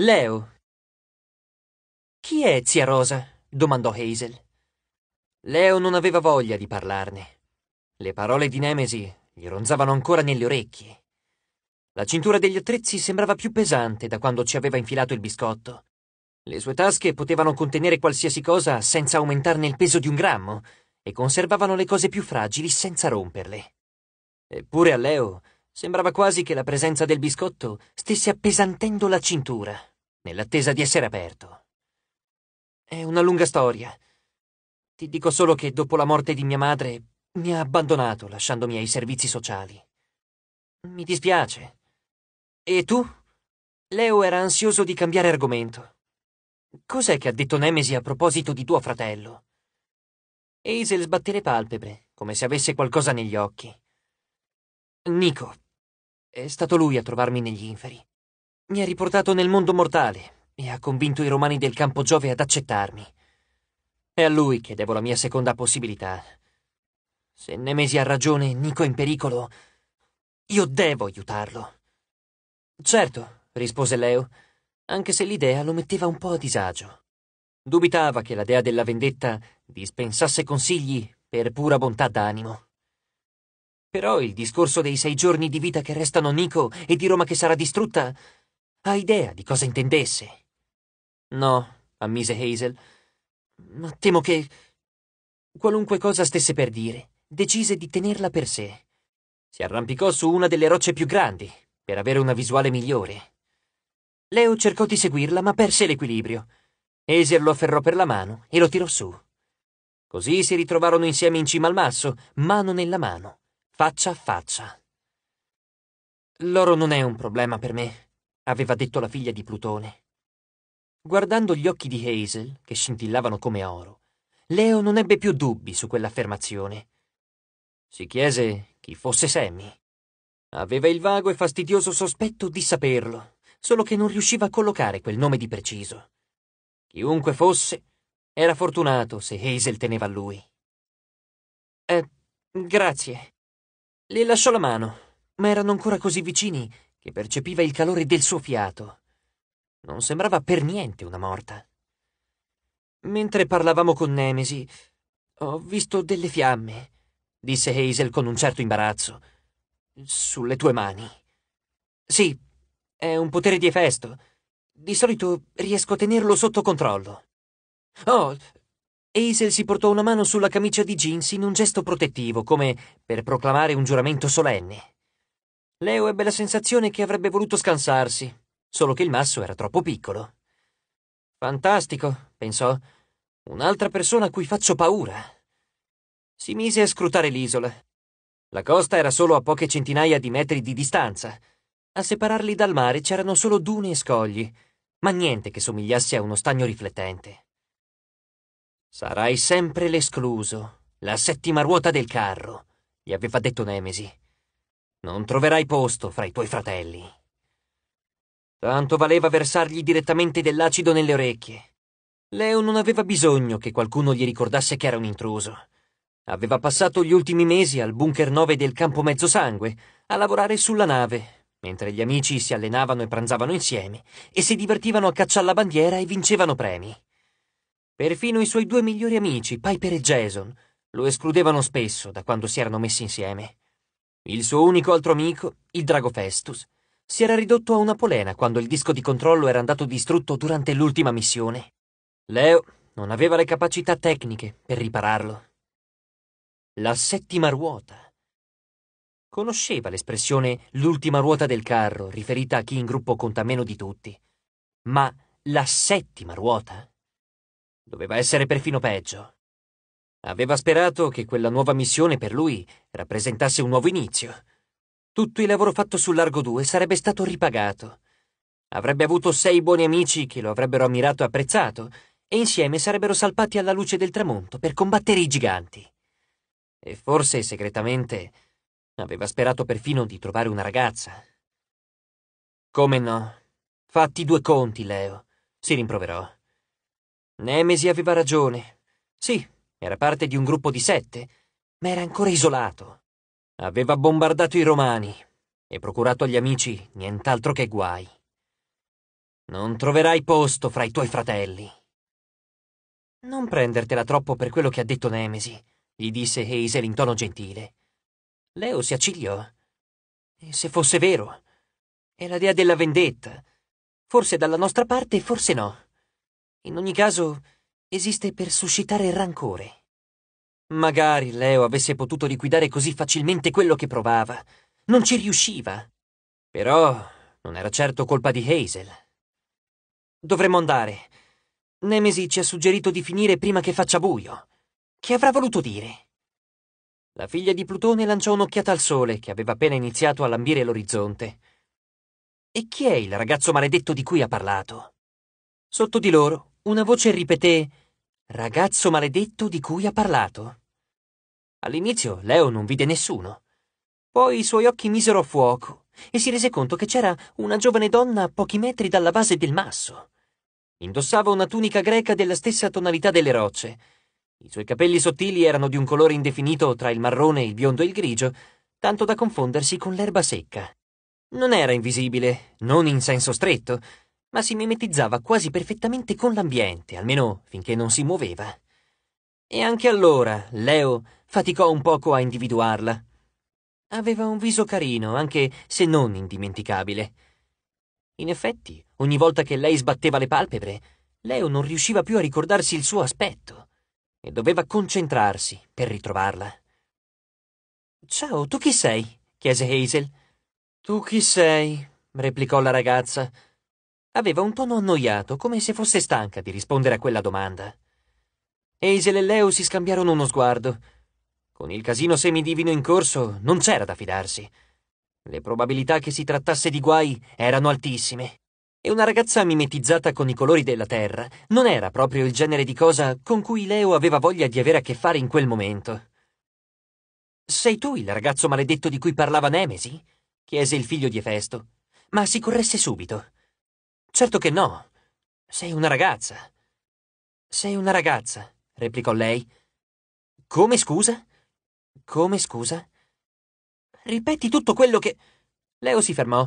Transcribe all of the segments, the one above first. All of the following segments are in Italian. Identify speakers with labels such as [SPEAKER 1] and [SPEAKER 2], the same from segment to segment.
[SPEAKER 1] Leo. Chi è zia Rosa? domandò Hazel. Leo non aveva voglia di parlarne. Le parole di Nemesi gli ronzavano ancora nelle orecchie. La cintura degli attrezzi sembrava più pesante da quando ci aveva infilato il biscotto. Le sue tasche potevano contenere qualsiasi cosa senza aumentarne il peso di un grammo e conservavano le cose più fragili senza romperle. Eppure a Leo Sembrava quasi che la presenza del biscotto stesse appesantendo la cintura, nell'attesa di essere aperto. È una lunga storia. Ti dico solo che dopo la morte di mia madre mi ha abbandonato lasciandomi ai servizi sociali. Mi dispiace. E tu? Leo era ansioso di cambiare argomento. Cos'è che ha detto Nemesi a proposito di tuo fratello? Hazel sbatté le palpebre, come se avesse qualcosa negli occhi. Nico. È stato lui a trovarmi negli inferi. Mi ha riportato nel mondo mortale e ha convinto i romani del campo Giove ad accettarmi. È a lui che devo la mia seconda possibilità. Se Nemesi ha ragione e Nico è in pericolo, io devo aiutarlo. Certo, rispose Leo, anche se l'idea lo metteva un po' a disagio. Dubitava che la dea della vendetta dispensasse consigli per pura bontà d'animo. Però il discorso dei sei giorni di vita che restano Nico e di Roma che sarà distrutta, ha idea di cosa intendesse. No, ammise Hazel, ma temo che... Qualunque cosa stesse per dire, decise di tenerla per sé. Si arrampicò su una delle rocce più grandi, per avere una visuale migliore. Leo cercò di seguirla, ma perse l'equilibrio. Hazel lo afferrò per la mano e lo tirò su. Così si ritrovarono insieme in cima al masso, mano nella mano faccia a faccia. L'oro non è un problema per me, aveva detto la figlia di Plutone. Guardando gli occhi di Hazel, che scintillavano come oro, Leo non ebbe più dubbi su quell'affermazione. Si chiese chi fosse Sammy. Aveva il vago e fastidioso sospetto di saperlo, solo che non riusciva a collocare quel nome di preciso. Chiunque fosse, era fortunato se Hazel teneva a lui. Eh, grazie, le lasciò la mano, ma erano ancora così vicini che percepiva il calore del suo fiato. Non sembrava per niente una morta. Mentre parlavamo con Nemesi, ho visto delle fiamme, disse Hazel con un certo imbarazzo. Sulle tue mani. Sì, è un potere di Efesto. Di solito riesco a tenerlo sotto controllo. Oh, Hazel si portò una mano sulla camicia di jeans in un gesto protettivo, come per proclamare un giuramento solenne. Leo ebbe la sensazione che avrebbe voluto scansarsi, solo che il masso era troppo piccolo. Fantastico, pensò. Un'altra persona a cui faccio paura. Si mise a scrutare l'isola. La costa era solo a poche centinaia di metri di distanza. A separarli dal mare c'erano solo dune e scogli, ma niente che somigliasse a uno stagno riflettente. Sarai sempre l'escluso, la settima ruota del carro, gli aveva detto Nemesi. Non troverai posto fra i tuoi fratelli. Tanto valeva versargli direttamente dell'acido nelle orecchie. Leo non aveva bisogno che qualcuno gli ricordasse che era un intruso. Aveva passato gli ultimi mesi al bunker 9 del campo Mezzosangue, a lavorare sulla nave, mentre gli amici si allenavano e pranzavano insieme e si divertivano a caccia alla bandiera e vincevano premi. Perfino i suoi due migliori amici, Piper e Jason, lo escludevano spesso da quando si erano messi insieme. Il suo unico altro amico, il drago Festus, si era ridotto a una polena quando il disco di controllo era andato distrutto durante l'ultima missione. Leo non aveva le capacità tecniche per ripararlo. La settima ruota. Conosceva l'espressione l'ultima ruota del carro riferita a chi in gruppo conta meno di tutti. Ma la settima ruota? Doveva essere perfino peggio. Aveva sperato che quella nuova missione per lui rappresentasse un nuovo inizio. Tutto il lavoro fatto sul Largo 2 sarebbe stato ripagato. Avrebbe avuto sei buoni amici che lo avrebbero ammirato e apprezzato, e insieme sarebbero salpati alla luce del tramonto per combattere i giganti. E forse, segretamente, aveva sperato perfino di trovare una ragazza. Come no? Fatti due conti, Leo, si rimproverò. Nemesi aveva ragione. Sì, era parte di un gruppo di sette, ma era ancora isolato. Aveva bombardato i romani e procurato agli amici nient'altro che guai. Non troverai posto fra i tuoi fratelli. Non prendertela troppo per quello che ha detto Nemesi, gli disse Hazel in tono gentile. Leo si accigliò. E se fosse vero? È la dea della vendetta. Forse dalla nostra parte, forse no. In ogni caso, esiste per suscitare rancore. Magari Leo avesse potuto liquidare così facilmente quello che provava. Non ci riusciva. Però non era certo colpa di Hazel. Dovremmo andare. Nemesi ci ha suggerito di finire prima che faccia buio. Che avrà voluto dire? La figlia di Plutone lanciò un'occhiata al sole che aveva appena iniziato a lambire l'orizzonte. E chi è il ragazzo maledetto di cui ha parlato? Sotto di loro una voce ripeté Ragazzo maledetto di cui ha parlato. All'inizio Leo non vide nessuno. Poi i suoi occhi misero a fuoco e si rese conto che c'era una giovane donna a pochi metri dalla base del masso. Indossava una tunica greca della stessa tonalità delle rocce. I suoi capelli sottili erano di un colore indefinito tra il marrone, il biondo e il grigio, tanto da confondersi con l'erba secca. Non era invisibile, non in senso stretto, ma si mimetizzava quasi perfettamente con l'ambiente, almeno finché non si muoveva. E anche allora Leo faticò un poco a individuarla. Aveva un viso carino, anche se non indimenticabile. In effetti, ogni volta che lei sbatteva le palpebre, Leo non riusciva più a ricordarsi il suo aspetto e doveva concentrarsi per ritrovarla. Ciao, tu chi sei? chiese Hazel. Tu chi sei? replicò la ragazza Aveva un tono annoiato, come se fosse stanca di rispondere a quella domanda. Hazel e Leo si scambiarono uno sguardo. Con il casino semidivino in corso non c'era da fidarsi. Le probabilità che si trattasse di guai erano altissime. E una ragazza mimetizzata con i colori della terra non era proprio il genere di cosa con cui Leo aveva voglia di avere a che fare in quel momento. Sei tu il ragazzo maledetto di cui parlava Nemesi? chiese il figlio di Efesto. Ma si corresse subito. Certo che no. Sei una ragazza. Sei una ragazza, replicò lei. Come scusa? Come scusa? Ripeti tutto quello che. Leo si fermò.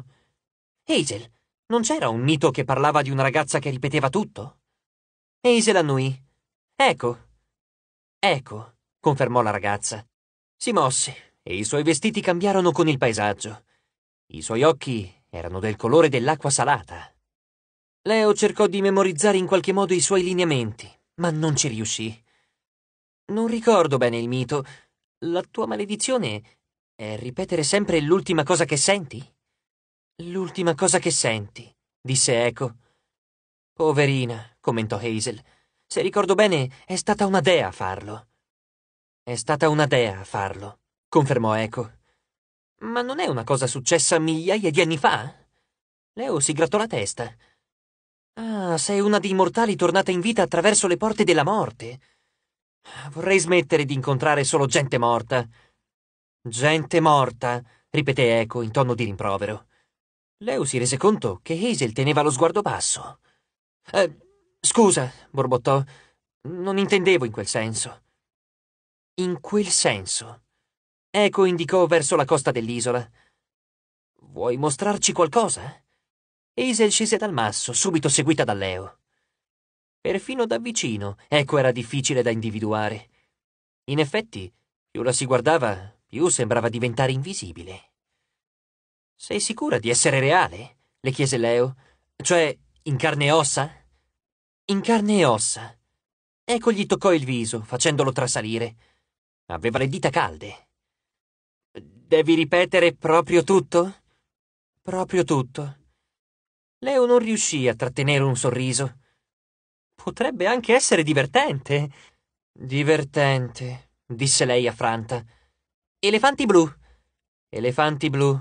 [SPEAKER 1] Hazel, non c'era un mito che parlava di una ragazza che ripeteva tutto? Hazel annuì. Ecco. Ecco, confermò la ragazza. Si mosse e i suoi vestiti cambiarono con il paesaggio. I suoi occhi erano del colore dell'acqua salata. Leo cercò di memorizzare in qualche modo i suoi lineamenti, ma non ci riuscì. Non ricordo bene il mito. La tua maledizione è ripetere sempre l'ultima cosa che senti? L'ultima cosa che senti, disse Eco. Poverina, commentò Hazel. Se ricordo bene, è stata una dea a farlo. È stata una dea a farlo, confermò Eco. Ma non è una cosa successa migliaia di anni fa? Leo si grattò la testa. Ah, sei una dei mortali tornata in vita attraverso le porte della morte. Vorrei smettere di incontrare solo gente morta. Gente morta, ripeté Eco in tono di rimprovero. Leo si rese conto che Hazel teneva lo sguardo basso. Eh, scusa, borbottò. Non intendevo in quel senso. In quel senso. Eco indicò verso la costa dell'isola. Vuoi mostrarci qualcosa? Hazel scese dal masso, subito seguita da Leo. Perfino da vicino, ecco era difficile da individuare. In effetti, più la si guardava, più sembrava diventare invisibile. Sei sicura di essere reale? le chiese Leo. Cioè, in carne e ossa? In carne e ossa. Ecco gli toccò il viso, facendolo trasalire. Aveva le dita calde. Devi ripetere proprio tutto? Proprio tutto. Leo non riuscì a trattenere un sorriso. Potrebbe anche essere divertente. Divertente, disse lei affranta. Elefanti blu. Elefanti blu.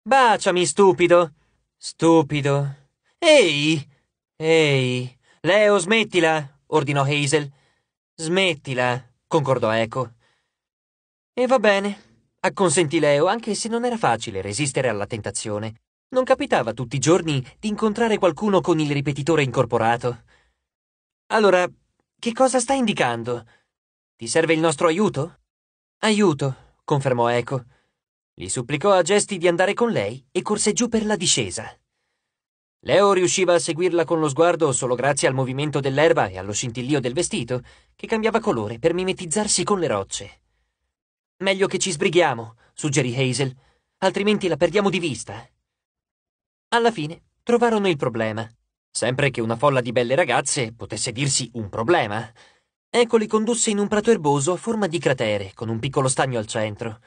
[SPEAKER 1] Baciami, stupido. Stupido. Ehi! Ehi! Leo, smettila! ordinò Hazel. Smettila, concordò Eco. E va bene, acconsentì Leo, anche se non era facile resistere alla tentazione. Non capitava tutti i giorni di incontrare qualcuno con il ripetitore incorporato. Allora, che cosa sta indicando? Ti serve il nostro aiuto? Aiuto, confermò Eco. Gli supplicò a gesti di andare con lei e corse giù per la discesa. Leo riusciva a seguirla con lo sguardo solo grazie al movimento dell'erba e allo scintillio del vestito, che cambiava colore per mimetizzarsi con le rocce. Meglio che ci sbrighiamo, suggerì Hazel, altrimenti la perdiamo di vista. Alla fine trovarono il problema. Sempre che una folla di belle ragazze potesse dirsi un problema. Ecco li condusse in un prato erboso a forma di cratere, con un piccolo stagno al centro.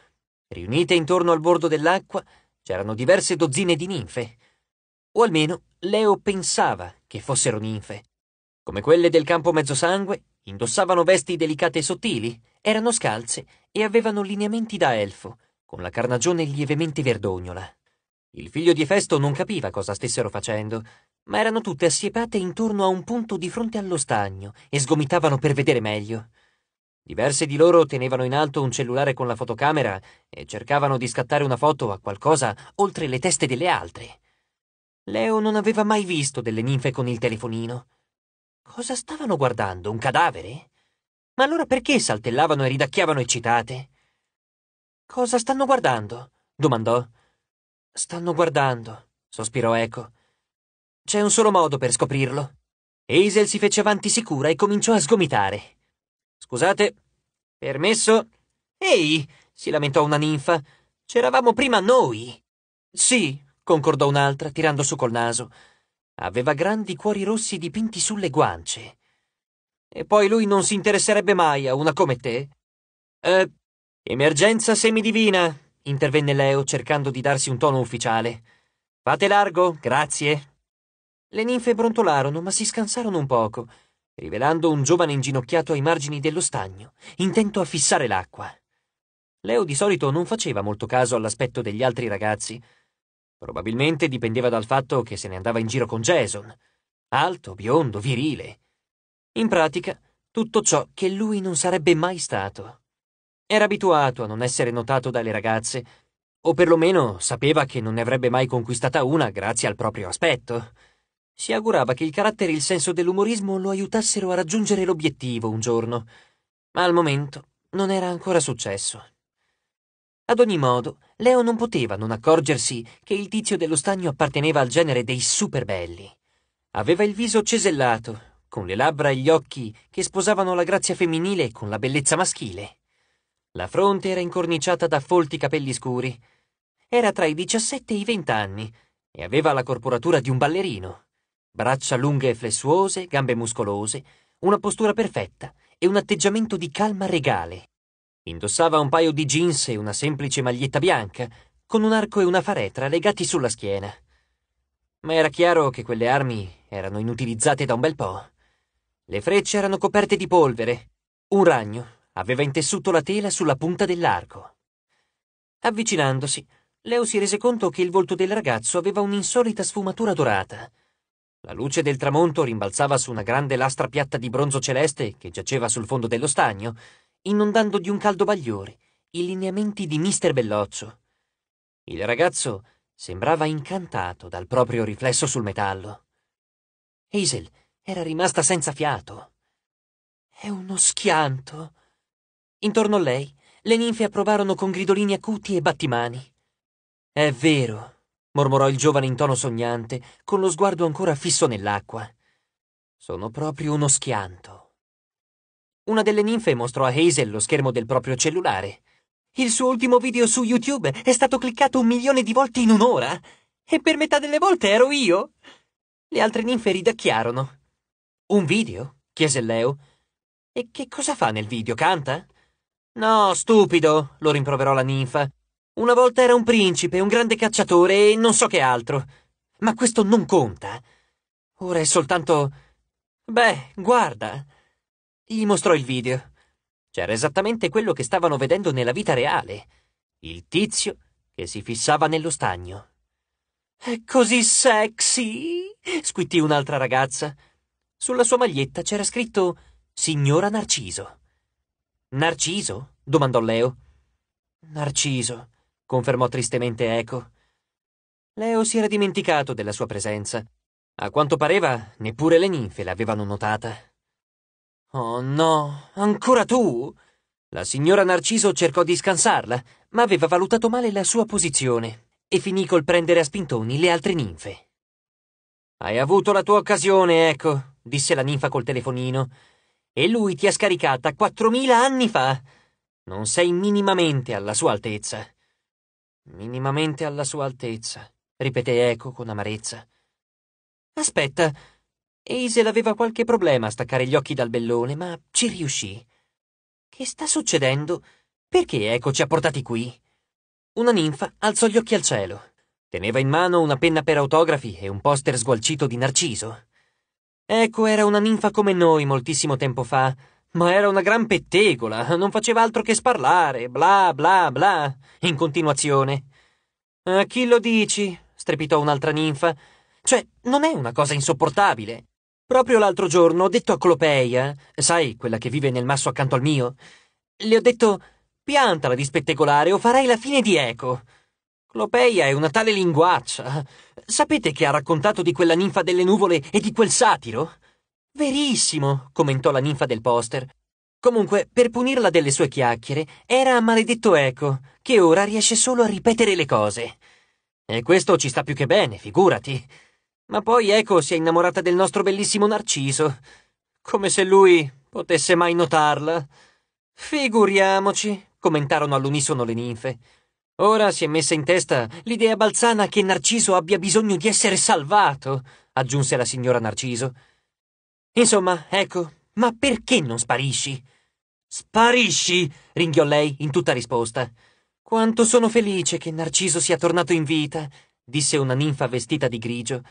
[SPEAKER 1] Riunite intorno al bordo dell'acqua c'erano diverse dozzine di ninfe. O almeno Leo pensava che fossero ninfe. Come quelle del campo mezzosangue, indossavano vesti delicate e sottili, erano scalze e avevano lineamenti da elfo, con la carnagione lievemente verdognola. Il figlio di Efesto non capiva cosa stessero facendo, ma erano tutte assiepate intorno a un punto di fronte allo stagno e sgomitavano per vedere meglio. Diverse di loro tenevano in alto un cellulare con la fotocamera e cercavano di scattare una foto a qualcosa oltre le teste delle altre. Leo non aveva mai visto delle ninfe con il telefonino. Cosa stavano guardando? Un cadavere? Ma allora perché saltellavano e ridacchiavano eccitate? Cosa stanno guardando? domandò. Stanno guardando, sospirò Eco. C'è un solo modo per scoprirlo. Hazel si fece avanti sicura e cominciò a sgomitare. Scusate, permesso? Ehi, si lamentò una ninfa. C'eravamo prima noi. Sì, concordò un'altra, tirando su col naso. Aveva grandi cuori rossi dipinti sulle guance. E poi lui non si interesserebbe mai a una come te? Eh, emergenza semidivina, intervenne Leo oh, cercando di darsi un tono ufficiale. Fate largo, grazie. Le ninfe brontolarono, ma si scansarono un poco, rivelando un giovane inginocchiato ai margini dello stagno, intento a fissare l'acqua. Leo di solito non faceva molto caso all'aspetto degli altri ragazzi. Probabilmente dipendeva dal fatto che se ne andava in giro con Jason. Alto, biondo, virile. In pratica, tutto ciò che lui non sarebbe mai stato. Era abituato a non essere notato dalle ragazze, o perlomeno sapeva che non ne avrebbe mai conquistata una grazie al proprio aspetto. Si augurava che il carattere e il senso dell'umorismo lo aiutassero a raggiungere l'obiettivo un giorno, ma al momento non era ancora successo. Ad ogni modo, Leo non poteva non accorgersi che il tizio dello stagno apparteneva al genere dei superbelli. Aveva il viso cesellato, con le labbra e gli occhi che sposavano la grazia femminile con la bellezza maschile. La fronte era incorniciata da folti capelli scuri. Era tra i 17 e i 20 anni e aveva la corporatura di un ballerino. Braccia lunghe e flessuose, gambe muscolose, una postura perfetta e un atteggiamento di calma regale. Indossava un paio di jeans e una semplice maglietta bianca, con un arco e una faretra legati sulla schiena. Ma era chiaro che quelle armi erano inutilizzate da un bel po'. Le frecce erano coperte di polvere. Un ragno aveva intessuto la tela sulla punta dell'arco. Avvicinandosi, Leo si rese conto che il volto del ragazzo aveva un'insolita sfumatura dorata. La luce del tramonto rimbalzava su una grande lastra piatta di bronzo celeste che giaceva sul fondo dello stagno, inondando di un caldo bagliore i lineamenti di mister Belloccio. Il ragazzo sembrava incantato dal proprio riflesso sul metallo. Hazel era rimasta senza fiato. È uno schianto, Intorno a lei le ninfe approvarono con gridolini acuti e battimani. È vero, mormorò il giovane in tono sognante, con lo sguardo ancora fisso nell'acqua. Sono proprio uno schianto. Una delle ninfe mostrò a Hazel lo schermo del proprio cellulare. Il suo ultimo video su YouTube è stato cliccato un milione di volte in un'ora. E per metà delle volte ero io. Le altre ninfe ridacchiarono. Un video? chiese Leo. E che cosa fa nel video? Canta? No, stupido, lo rimproverò la ninfa. Una volta era un principe, un grande cacciatore e non so che altro. Ma questo non conta. Ora è soltanto... Beh, guarda. Gli mostrò il video. C'era esattamente quello che stavano vedendo nella vita reale. Il tizio che si fissava nello stagno. È così sexy! squittì un'altra ragazza. Sulla sua maglietta c'era scritto Signora Narciso. Narciso? domandò Leo. Narciso, confermò tristemente Eco. Leo si era dimenticato della sua presenza. A quanto pareva, neppure le ninfe l'avevano notata. Oh no, ancora tu? La signora Narciso cercò di scansarla, ma aveva valutato male la sua posizione e finì col prendere a spintoni le altre ninfe. Hai avuto la tua occasione, ecco, disse la ninfa col telefonino. E lui ti ha scaricata 4.000 anni fa. Non sei minimamente alla sua altezza. Minimamente alla sua altezza, ripeté Eco con amarezza. Aspetta. Eisel aveva qualche problema a staccare gli occhi dal bellone, ma ci riuscì. Che sta succedendo? Perché Eco ci ha portati qui? Una ninfa alzò gli occhi al cielo. Teneva in mano una penna per autografi e un poster sgualcito di Narciso. Eco era una ninfa come noi moltissimo tempo fa, ma era una gran pettegola, non faceva altro che sparlare, bla bla bla, in continuazione. A eh, chi lo dici? strepitò un'altra ninfa. Cioè, non è una cosa insopportabile. Proprio l'altro giorno ho detto a Clopeia, sai, quella che vive nel masso accanto al mio, le ho detto piantala di spettegolare o farai la fine di Eco. Clopeia è una tale linguaccia. Sapete che ha raccontato di quella ninfa delle nuvole e di quel satiro? Verissimo, commentò la ninfa del poster. Comunque, per punirla delle sue chiacchiere, era maledetto Eco, che ora riesce solo a ripetere le cose. E questo ci sta più che bene, figurati. Ma poi Eco si è innamorata del nostro bellissimo Narciso. Come se lui potesse mai notarla. Figuriamoci, commentarono all'unisono le ninfe. Ora si è messa in testa l'idea balzana che Narciso abbia bisogno di essere salvato, aggiunse la signora Narciso. Insomma, ecco, ma perché non sparisci? Sparisci! ringhiò lei in tutta risposta. Quanto sono felice che Narciso sia tornato in vita, disse una ninfa vestita di grigio.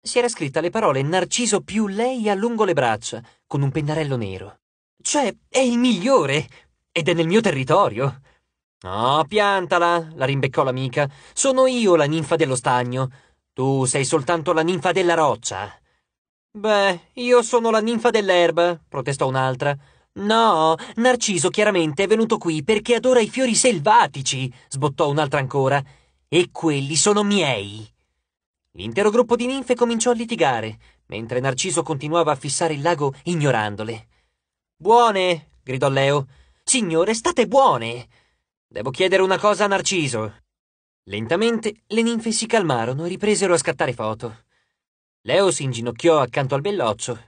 [SPEAKER 1] Si era scritta le parole Narciso più lei a lungo le braccia, con un pennarello nero. Cioè, è il migliore! Ed è nel mio territorio! No, ah, piantala, la rimbeccò l'amica. Sono io la ninfa dello stagno. Tu sei soltanto la ninfa della roccia. Beh, io sono la ninfa dell'erba, protestò un'altra. No, Narciso chiaramente è venuto qui perché adora i fiori selvatici, sbottò un'altra ancora. E quelli sono miei. L'intero gruppo di ninfe cominciò a litigare, mentre Narciso continuava a fissare il lago ignorandole. Buone, gridò Leo. Signore, state buone. Devo chiedere una cosa a Narciso. Lentamente le ninfe si calmarono e ripresero a scattare foto. Leo si inginocchiò accanto al belloccio.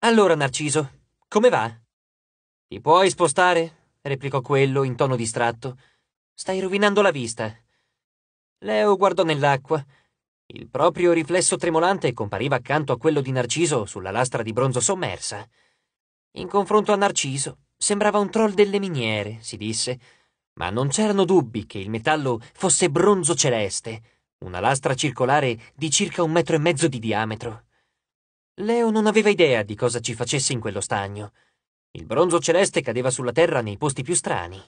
[SPEAKER 1] Allora, Narciso, come va? Ti puoi spostare? replicò quello in tono distratto. Stai rovinando la vista. Leo guardò nell'acqua. Il proprio riflesso tremolante compariva accanto a quello di Narciso sulla lastra di bronzo sommersa. In confronto a Narciso, sembrava un troll delle miniere, si disse ma non c'erano dubbi che il metallo fosse bronzo celeste, una lastra circolare di circa un metro e mezzo di diametro. Leo non aveva idea di cosa ci facesse in quello stagno. Il bronzo celeste cadeva sulla terra nei posti più strani.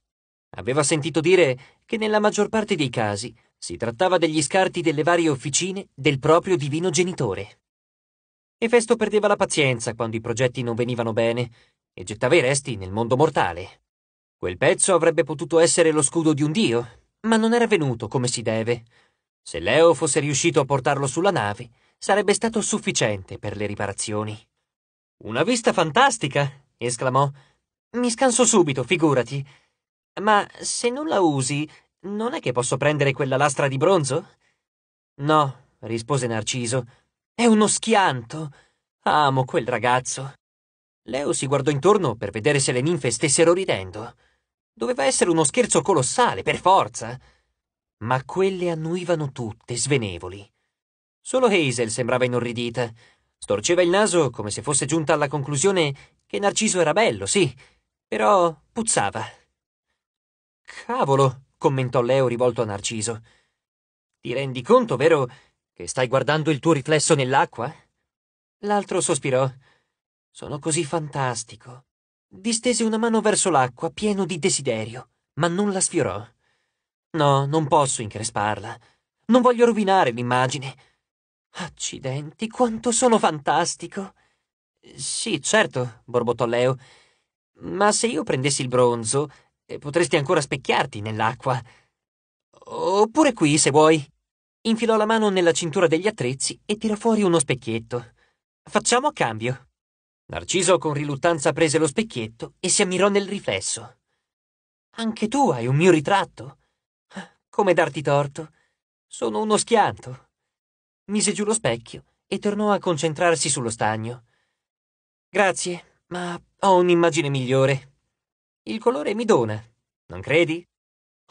[SPEAKER 1] Aveva sentito dire che nella maggior parte dei casi si trattava degli scarti delle varie officine del proprio divino genitore. Efesto perdeva la pazienza quando i progetti non venivano bene e gettava i resti nel mondo mortale. Quel pezzo avrebbe potuto essere lo scudo di un dio, ma non era venuto come si deve. Se Leo fosse riuscito a portarlo sulla nave, sarebbe stato sufficiente per le riparazioni. Una vista fantastica! esclamò. Mi scanso subito, figurati. Ma se non la usi, non è che posso prendere quella lastra di bronzo? No, rispose Narciso. È uno schianto. Amo quel ragazzo. Leo si guardò intorno per vedere se le ninfe stessero ridendo. Doveva essere uno scherzo colossale, per forza. Ma quelle annuivano tutte, svenevoli. Solo Hazel sembrava inorridita. Storceva il naso come se fosse giunta alla conclusione che Narciso era bello, sì, però puzzava. Cavolo, commentò Leo rivolto a Narciso. Ti rendi conto, vero, che stai guardando il tuo riflesso nell'acqua? L'altro sospirò. Sono così fantastico. Distese una mano verso l'acqua, pieno di desiderio, ma non la sfiorò. No, non posso incresparla. Non voglio rovinare l'immagine. Accidenti, quanto sono fantastico! Sì, certo, borbottò Leo. Ma se io prendessi il bronzo, eh, potresti ancora specchiarti nell'acqua. Oppure qui, se vuoi. Infilò la mano nella cintura degli attrezzi e tirò fuori uno specchietto. Facciamo a cambio. Narciso con riluttanza prese lo specchietto e si ammirò nel riflesso. Anche tu hai un mio ritratto? Come darti torto? Sono uno schianto. Mise giù lo specchio e tornò a concentrarsi sullo stagno. Grazie, ma ho un'immagine migliore. Il colore mi dona, non credi?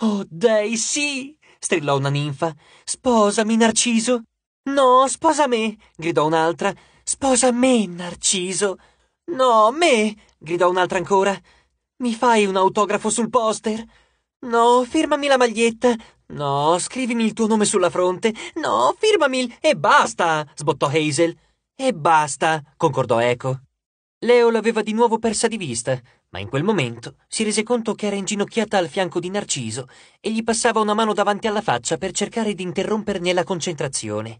[SPEAKER 1] Oh, dei, sì! strillò una ninfa. Sposami, Narciso! No, sposa me! gridò un'altra, Sposa me, Narciso! No, me! gridò un'altra ancora. Mi fai un autografo sul poster? No, firmami la maglietta. No, scrivimi il tuo nome sulla fronte. No, firmami il... E basta! sbottò Hazel. E basta! concordò Eco. Leo l'aveva di nuovo persa di vista, ma in quel momento si rese conto che era inginocchiata al fianco di Narciso e gli passava una mano davanti alla faccia per cercare di interromperne la concentrazione.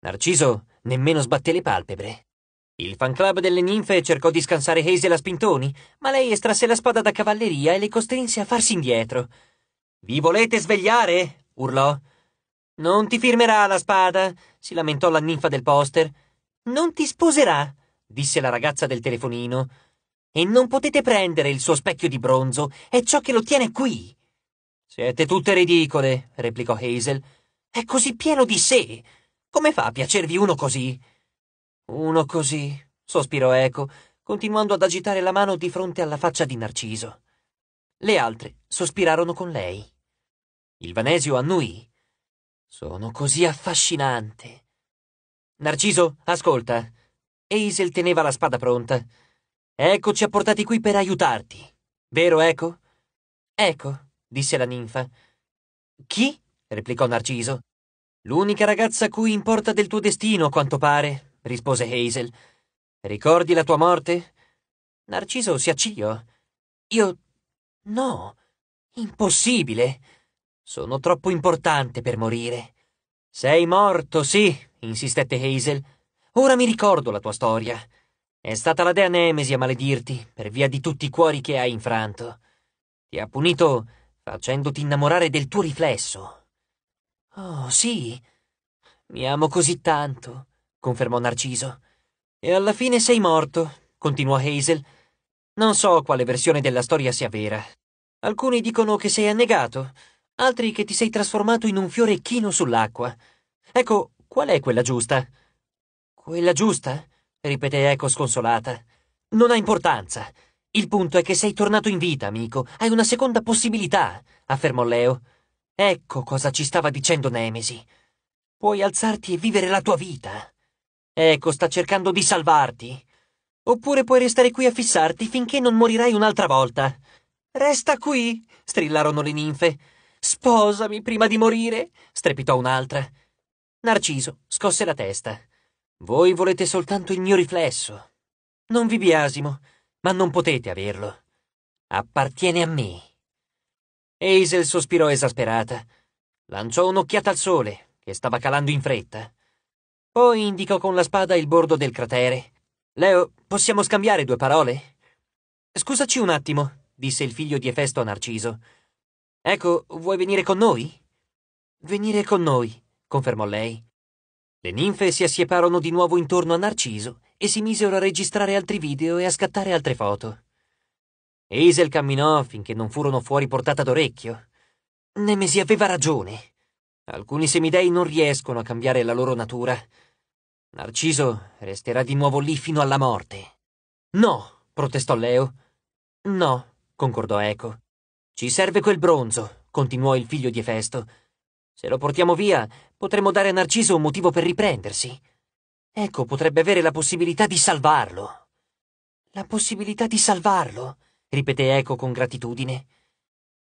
[SPEAKER 1] Narciso nemmeno sbatté le palpebre. Il fan club delle ninfe cercò di scansare Hazel a spintoni, ma lei estrasse la spada da cavalleria e le costrinse a farsi indietro. Vi volete svegliare? urlò. Non ti firmerà la spada, si lamentò la ninfa del poster. Non ti sposerà, disse la ragazza del telefonino. E non potete prendere il suo specchio di bronzo, è ciò che lo tiene qui. Siete tutte ridicole, replicò Hazel. È così pieno di sé. Come fa a piacervi uno così? Uno così, sospirò Eco, continuando ad agitare la mano di fronte alla faccia di Narciso. Le altre sospirarono con lei. Il Vanesio annuì. Sono così affascinante. Narciso, ascolta. Eisel teneva la spada pronta. Eco ci ha portati qui per aiutarti. Vero, Eco? Eco, disse la ninfa. Chi? replicò Narciso. L'unica ragazza a cui importa del tuo destino, a quanto pare, rispose Hazel. Ricordi la tua morte? Narciso si acciò. Io. No. Impossibile. Sono troppo importante per morire. Sei morto, sì, insistette Hazel. Ora mi ricordo la tua storia. È stata la dea Nemesi a maledirti, per via di tutti i cuori che hai infranto. Ti ha punito facendoti innamorare del tuo riflesso, Oh, sì. Mi amo così tanto, confermò Narciso. E alla fine sei morto, continuò Hazel. Non so quale versione della storia sia vera. Alcuni dicono che sei annegato, altri che ti sei trasformato in un fiore chino sull'acqua. Ecco, qual è quella giusta? Quella giusta? ripeté Eco sconsolata. Non ha importanza. Il punto è che sei tornato in vita, amico. Hai una seconda possibilità, affermò Leo. Ecco cosa ci stava dicendo Nemesi. Puoi alzarti e vivere la tua vita. Ecco, sta cercando di salvarti. Oppure puoi restare qui a fissarti finché non morirai un'altra volta. Resta qui, strillarono le ninfe. Sposami prima di morire, strepitò un'altra. Narciso scosse la testa. Voi volete soltanto il mio riflesso. Non vi biasimo, ma non potete averlo. Appartiene a me. Hazel sospirò esasperata. Lanciò un'occhiata al sole, che stava calando in fretta. Poi indicò con la spada il bordo del cratere. Leo, possiamo scambiare due parole? Scusaci un attimo, disse il figlio di Efesto a Narciso. Ecco, vuoi venire con noi? Venire con noi, confermò lei. Le ninfe si assieparono di nuovo intorno a Narciso e si misero a registrare altri video e a scattare altre foto. E Isel camminò finché non furono fuori portata d'orecchio. Nemesi aveva ragione. Alcuni semidei non riescono a cambiare la loro natura. Narciso resterà di nuovo lì fino alla morte. No, protestò Leo. No, concordò Eco. Ci serve quel bronzo, continuò il figlio di Efesto. Se lo portiamo via, potremo dare a Narciso un motivo per riprendersi. Eco potrebbe avere la possibilità di salvarlo. La possibilità di salvarlo ripeté Eco con gratitudine.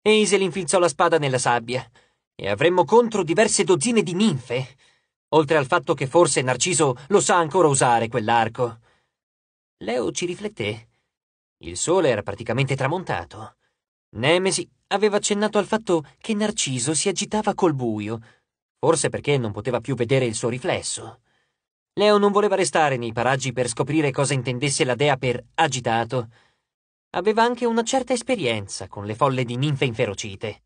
[SPEAKER 1] Eisel infilzò la spada nella sabbia, e avremmo contro diverse dozzine di ninfe, oltre al fatto che forse Narciso lo sa ancora usare quell'arco. Leo ci rifletté. Il sole era praticamente tramontato. Nemesi aveva accennato al fatto che Narciso si agitava col buio, forse perché non poteva più vedere il suo riflesso. Leo non voleva restare nei paraggi per scoprire cosa intendesse la dea per agitato aveva anche una certa esperienza con le folle di ninfe inferocite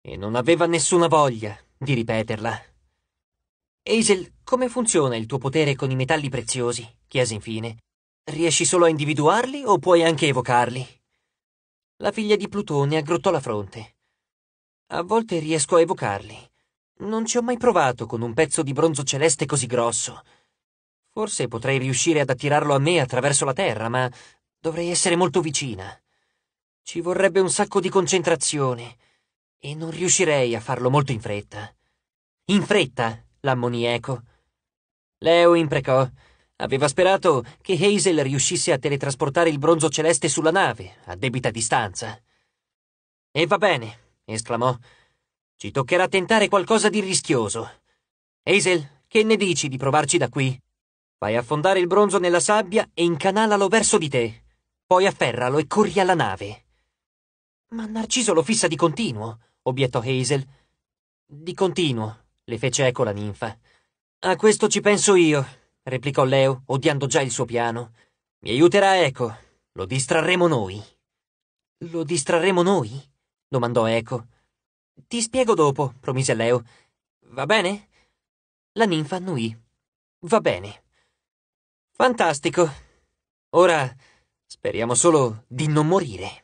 [SPEAKER 1] e non aveva nessuna voglia di ripeterla. Hazel, come funziona il tuo potere con i metalli preziosi? chiese infine. Riesci solo a individuarli o puoi anche evocarli? La figlia di Plutone aggrottò la fronte. A volte riesco a evocarli. Non ci ho mai provato con un pezzo di bronzo celeste così grosso. Forse potrei riuscire ad attirarlo a me attraverso la terra, ma Dovrei essere molto vicina. Ci vorrebbe un sacco di concentrazione e non riuscirei a farlo molto in fretta. In fretta, l'ammoniaco. Ecco. Leo imprecò. Aveva sperato che Hazel riuscisse a teletrasportare il bronzo celeste sulla nave, a debita distanza. E va bene, esclamò. Ci toccherà tentare qualcosa di rischioso. Hazel, che ne dici di provarci da qui? Fai affondare il bronzo nella sabbia e incanalalo verso di te. Poi afferralo e corri alla nave. Ma Narciso lo fissa di continuo, obiettò Hazel. Di continuo, le fece eco la ninfa. A questo ci penso io, replicò Leo, odiando già il suo piano. Mi aiuterà Eco. Lo distrarremo noi. Lo distrarremo noi? domandò Eco. Ti spiego dopo, promise Leo. Va bene? La ninfa annuì. Va bene. Fantastico. Ora Speriamo solo di non morire.